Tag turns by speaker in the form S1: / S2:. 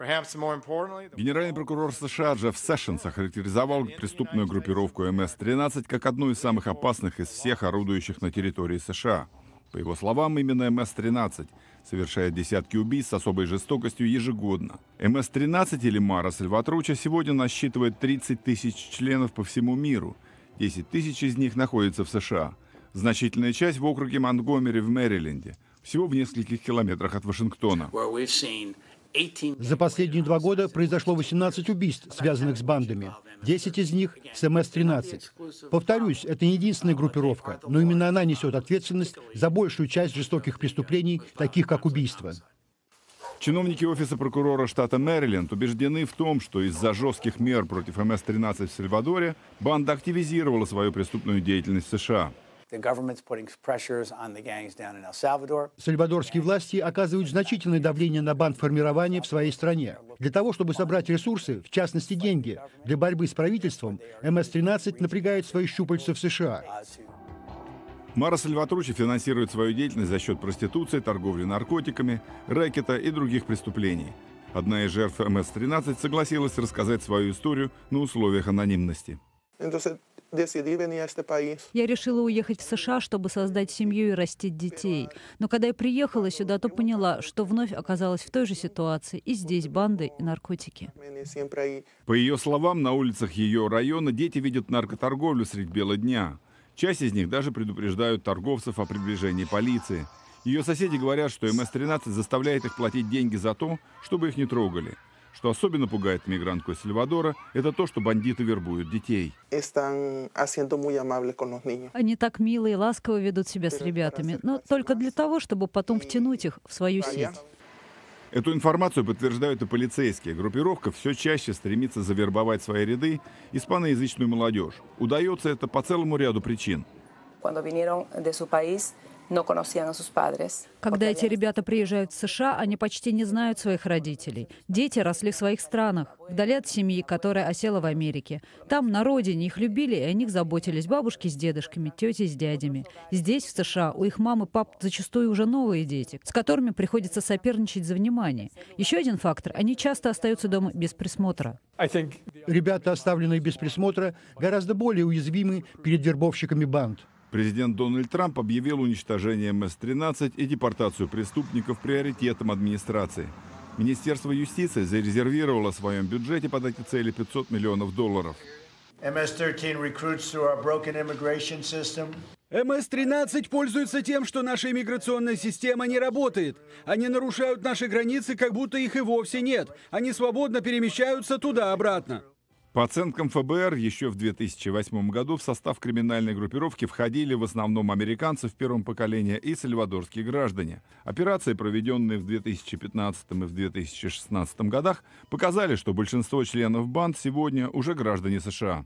S1: Генеральный прокурор США Джефф Сэшенс охарактеризовал преступную группировку МС-13 как одну из самых опасных из всех орудующих на территории США. По его словам, именно МС-13 совершает десятки убийств с особой жестокостью ежегодно. МС-13 или Мара Сальватруча сегодня насчитывает 30 тысяч членов по всему миру. 10 тысяч из них находится в США. Значительная часть в округе Монтгомери в Мэриленде, всего в нескольких километрах от Вашингтона.
S2: За последние два года произошло 18 убийств, связанных с бандами. 10 из них – с МС-13. Повторюсь, это не единственная группировка, но именно она несет ответственность за большую часть жестоких преступлений, таких как убийства.
S1: Чиновники Офиса прокурора штата Мэриленд убеждены в том, что из-за жестких мер против МС-13 в Сальвадоре банда активизировала свою преступную деятельность в США.
S2: Сальвадорские власти оказывают значительное давление на бандформирование в своей стране. Для того, чтобы собрать ресурсы, в частности деньги, для борьбы с правительством, МС-13 напрягает свои щупальца в США.
S1: Мара Сальватручи финансирует свою деятельность за счет проституции, торговли наркотиками, рэкета и других преступлений. Одна из жертв МС-13 согласилась рассказать свою историю на условиях анонимности. Я
S3: решила уехать в США, чтобы создать семью и растить детей. Но когда я приехала сюда, то поняла, что вновь оказалась в той же ситуации. И здесь банды и наркотики.
S1: По ее словам, на улицах ее района дети видят наркоторговлю средь бела дня. Часть из них даже предупреждают торговцев о приближении полиции. Ее соседи говорят, что МС-13 заставляет их платить деньги за то, чтобы их не трогали – что особенно пугает мигрантку из Сальвадора, это то, что бандиты вербуют детей.
S3: Они так мило и ласково ведут себя с ребятами, но только для того, чтобы потом втянуть их в свою сеть.
S1: Эту информацию подтверждают и полицейские. Группировка все чаще стремится завербовать свои ряды испаноязычную молодежь. Удается это по целому ряду причин
S3: no conocían a sus padres. Когда эти ребята приезжают в США, они почти не знают своих родителей. Дети росли в своих странах, вдали от семьи, которая осела в Америке. Там, на родине, их любили, и о них заботились бабушки с дедушками, тети с дядями. Здесь, в США, у их мамы и пап зачастую уже новые дети, с которыми приходится соперничать за внимание. Еще один фактор – они часто остаются дома без присмотра.
S2: Ребята, оставленные без присмотра, гораздо более уязвимы перед вербовщиками банд.
S1: Президент Дональд Трамп объявил уничтожение МС-13 и депортацию преступников приоритетом администрации. Министерство юстиции зарезервировало в своем бюджете под эти цели 500 миллионов долларов.
S2: МС-13 пользуется тем, что наша иммиграционная система не работает. Они нарушают наши границы, как будто их и вовсе нет. Они свободно перемещаются туда-обратно.
S1: По оценкам ФБР, еще в 2008 году в состав криминальной группировки входили в основном американцы в первом поколении и сальвадорские граждане. Операции, проведенные в 2015 и в 2016 годах, показали, что большинство членов банд сегодня уже граждане США.